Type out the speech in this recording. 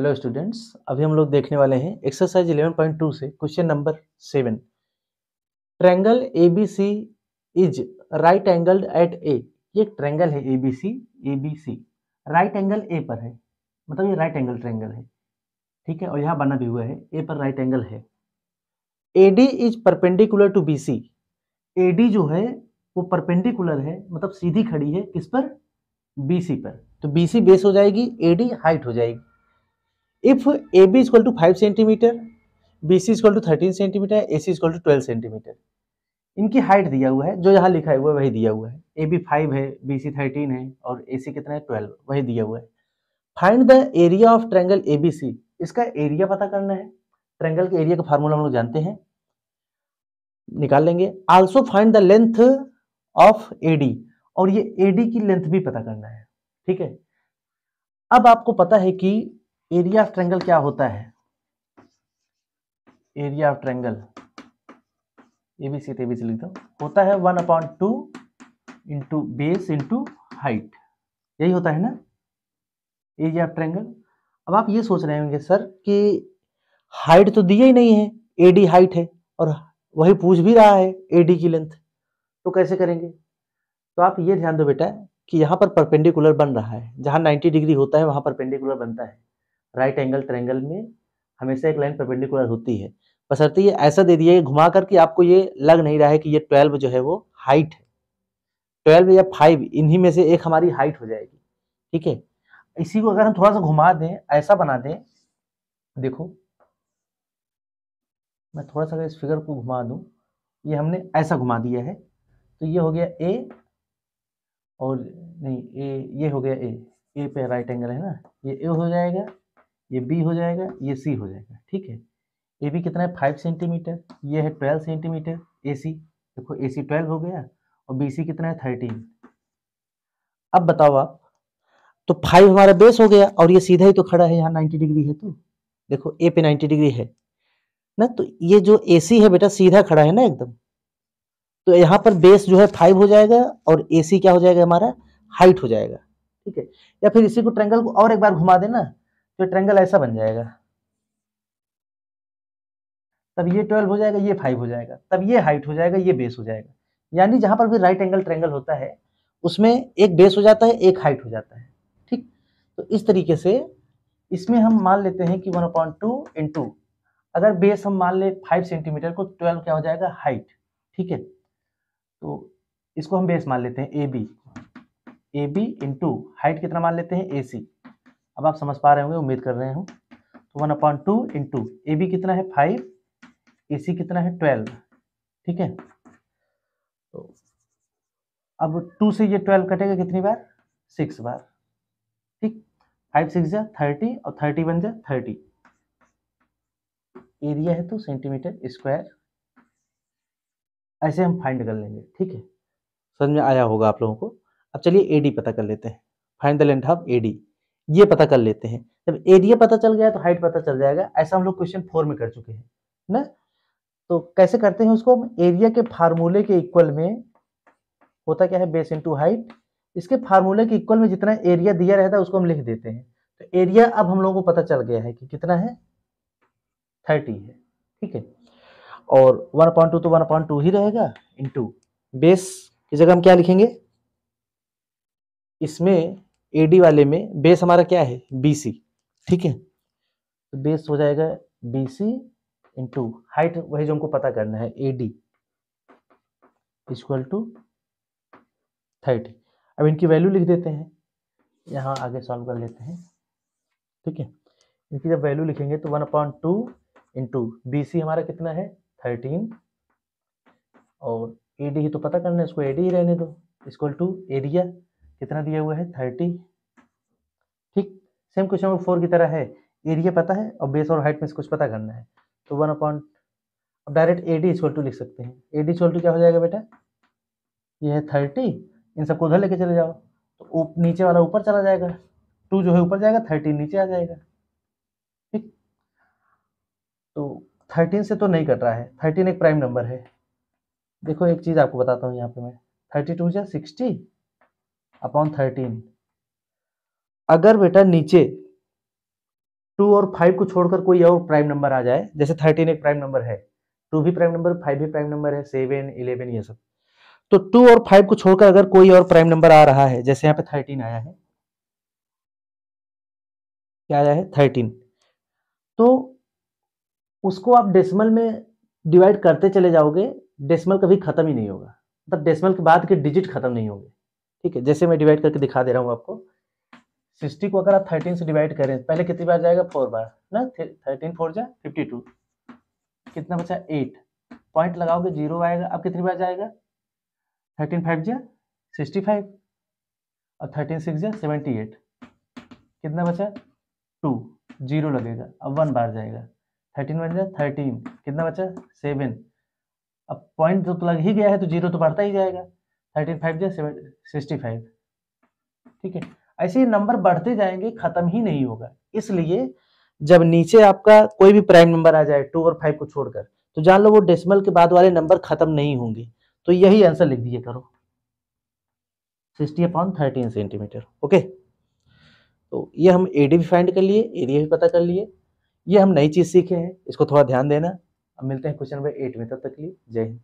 hello students अभी हम लोग देखने वाले हैं एक्सरसाइज 11.2 से question number seven triangle A B C is right angled at A ये ट्रैंगल है A B C A B C right angle A पर है मतलब ये राइट एंगल ट्रैंगल है ठीक है और यहाँ बना भी हुआ है ए पर राइट एंगल है A D is perpendicular to B C A D जो है वो परपेंडिकुलर है मतलब सीधी खड़ी है किस पर बी सी पर तो बी सी बेस हो जाएगी ए डी हाइट हो जाएगी if AB is equal to five centimetre B C equal to thirteen centimetre A C equal to twelve centimetre इनकी हाइट दिया हुआ है जो यहाँ लिखा हुआ है वही दिया हुआ है ए बी फाइव है बी सी थर्टीन है और ए सी कितना है ट्वेल्व वही दिया हुआ है find the area of triangle A B C इसका एरिया पता करना है ट्रैंगल के एरिया का फार्मूला हम लोग जानते हैं निकाल लेंगे also find the length of A D और ये ए डी की लेंथ भी पता करना है ठीक है अब आपको पता है कि एरिया ऑफ ट्रेंगल क्या होता है एरिया ऑफ ट्रेंगल एबीसी से लिख दो होता है one upon two into base into height यही होता है ना एरिया ऑफ ट्रेंगल अब आप ये सोच रहे होंगे सर कि हाइट तो दिया ही नहीं है एडी हाइट है और वही पूछ भी रहा है एडी की लेंथ तो कैसे करेंगे तो आप ये ध्यान दो बेटा कि यहाँ पर परपेंडिकुलर बन रहा है जहाँ 90 डिग्री होता है वहाँ परपेंडिकुलर बनता है राइट एंगल ट्रेंगल में हमेशा एक लाइन परपेंडिकुलर होती है बसरती ये ऐसा दे दिया घुमा करके आपको ये लग नहीं रहा है कि ये ट्वेल्व जो है वो हाइट है ट्वेल्व या फाइव इन्हीं में से एक हमारी हाइट हो जाएगी ठीक है इसी को अगर हम थोड़ा सा घुमा दें ऐसा बना दें देखो मैं थोड़ा सा इस फिगर को घुमा दूं ये हमने ऐसा घुमा दिया है तो ये हो गया ए और नहीं ए ये हो गया ए ए पे राइट एंगल है ना ये ए हो जाएगा ये बी हो जाएगा ये सी हो जाएगा ठीक है ए बी कितना है फाइव सेंटीमीटर ये है ट्वेल्व सेंटीमीटर ए सी देखो ए सी ट्वेल्व हो गया और बी सी कितना है थर्टीन अब बताओ आप तो फाइव हमारा बेस हो गया और ये सीधा ही तो खड़ा है यहाँ नाइन्टी डिग्री है तो देखो ए पे नाइन्टी डिग्री है ना तो ये जो ए सी है बेटा सीधा खड़ा है ना एकदम तो यहाँ पर बेस जो है फाइव हो जाएगा और ए सी क्या हो जाएगा हमारा हाइट हो जाएगा ठीक है या फिर इसी को ट्रेंगल को और एक बार घुमा देना तो ट्रेंगल ऐसा बन जाएगा तब ये ट्वेल्व हो जाएगा ये फाइव हो जाएगा तब ये हाइट हो जाएगा ये बेस हो जाएगा यानी जहां पर भी राइट एंगल ट्रेंगल होता है उसमें एक बेस हो जाता है एक हाइट हो जाता है ठीक तो इस तरीके से इसमें हम मान लेते हैं कि वन पॉइंट टू इंटू अगर बेस हम मान ले फाइव सेंटीमीटर को ट्वेल्व क्या हो जाएगा हाइट ठीक है तो इसको हम बेस मान लेते हैं A B A B into height कितना मान लेते हैं ए सी अब आप समझ पा रहे होंगे उम्मीद कर रहे हूँ तो one upon two into A B कितना है फाइव ए सी कितना है ट्वेल्व ठीक है तो अब टू से ये ट्वेल्व कटेगा कितनी बार सिक्स बार ठीक फाइव सिक्स जा थर्टी और थर्टी वन जा थर्टी एरिया है तो सेंटीमीटर स्क्वायर ऐसे हम फाइंड कर लेंगे ठीक है समझ में आया होगा आप लोगों को अब चलिए एडी पता कर लेते हैं find the length of AD ये पता कर लेते हैं जब एरिया पता चल गया तो हाइट पता चल जाएगा ऐसा हम लोग क्वेश्चन फोर में कर चुके हैं ना तो कैसे करते हैं उसको हम एरिया के फार्मूले के इक्वल में होता क्या है बेस इंटू हाइट इसके फार्मूले के इक्वल में जितना एरिया दिया रहता है उसको हम लिख देते हैं तो एरिया अब हम लोगों को पता चल गया है कि कितना है थर्टी है ठीक है और वन पॉइंट टू तो वन पॉइंट टू ही रहेगा इंटू बेस की जगह हम क्या लिखेंगे इसमें एडी वाले में बेस हमारा क्या है बीसी ठीक है तो बेस हो जाएगा बीसी इंटू हाइट वही जो हमको पता करना है एडी इक्वल टू थर्टी अब इनकी वैल्यू लिख देते हैं यहाँ आगे सॉल्व कर लेते हैं ठीक है इनकी जब वैल्यू लिखेंगे तो one upon two into B C हमारा कितना है थर्टीन और एडी ही तो पता करना है इसको एडी ही रहने दो इक्वल टू एरिया कितना दिया हुआ है थर्टी ठीक सेम क्वेश्चन नंबर फोर की तरह है एरिया पता है और बेस और हाइट में से कुछ पता करना है तो वन अपॉइंट अब direct A D equal to लिख सकते हैं ए डी इक्वल टू क्या हो जाएगा बेटा ये है थर्टी इन सबको उधर लेके चले जाओ तो उप, नीचे वाला ऊपर चला जाएगा टू जो है ऊपर जाएगा थर्टीन नीचे आ जाएगा ठीक तो थर्टीन से तो नहीं कट रहा है थर्टीन एक प्राइम नंबर है देखो एक चीज़ आपको बताता हूँ यहाँ पे मैं थर्टी टू या सिक्सटी अपॉन थर्टीन अगर बेटा नीचे टू और फाइव को छोड़कर कोई और प्राइम नंबर आ जाए जैसे थर्टीन एक प्राइम नंबर है टू भी प्राइम नंबर फाइव भी प्राइम नंबर है सेवन इलेवन ये सब तो टू और फाइव को छोड़कर अगर कोई और प्राइम नंबर आ रहा है जैसे यहाँ पे थर्टीन आया है क्या आया है थर्टीन तो उसको आप डेसिमल में डिवाइड करते चले जाओगे डेसिमल कभी खत्म ही नहीं होगा मतलब डेसिमल के बाद के डिजिट खत्म नहीं होंगे ठीक है जैसे मैं डिवाइड करके दिखा दे रहा हूँ आपको सिक्सटी को अगर आप थर्टीन से डिवाइड करें पहले कितनी बार जाएगा फोर बार ना थर्टीन फोर जाए फिफ्टी टू कितना बचा एट पॉइंट लगाओगे जीरो आएगा अब कितनी बार जाएगा थर्टीन फाइव जा सिक्सटी फाइव और थर्टीन सिक्स जा सेवेंटी एट कितना बचा टू जीरो लगेगा अब वन बार जाएगा थर्टीन वन जा थर्टीन कितना बचा सेवन अब पॉइंट तो लग ही गया है तो जीरो तो बढ़ता ही जाएगा थर्टी फाइव या सिक्सटी फाइव ठीक है ऐसे ही नंबर बढ़ते जाएंगे खत्म ही नहीं होगा इसलिए जब नीचे आपका कोई भी प्राइम नंबर आ जाए टू और फाइव को छोड़कर तो जान लो वो डेसिमल के बाद वाले नंबर खत्म नहीं होंगे तो यही आंसर लिख दिए करो sixty upon thirteen centimetre okay तो ये हम एडी भी फाइंड कर लिए एरिया भी पता कर लिए ये हम नई चीज़ सीखे हैं इसको थोड़ा ध्यान देना अब मिलते हैं क्वेश्चन नंबर एट में तब तक लिए जय हिंद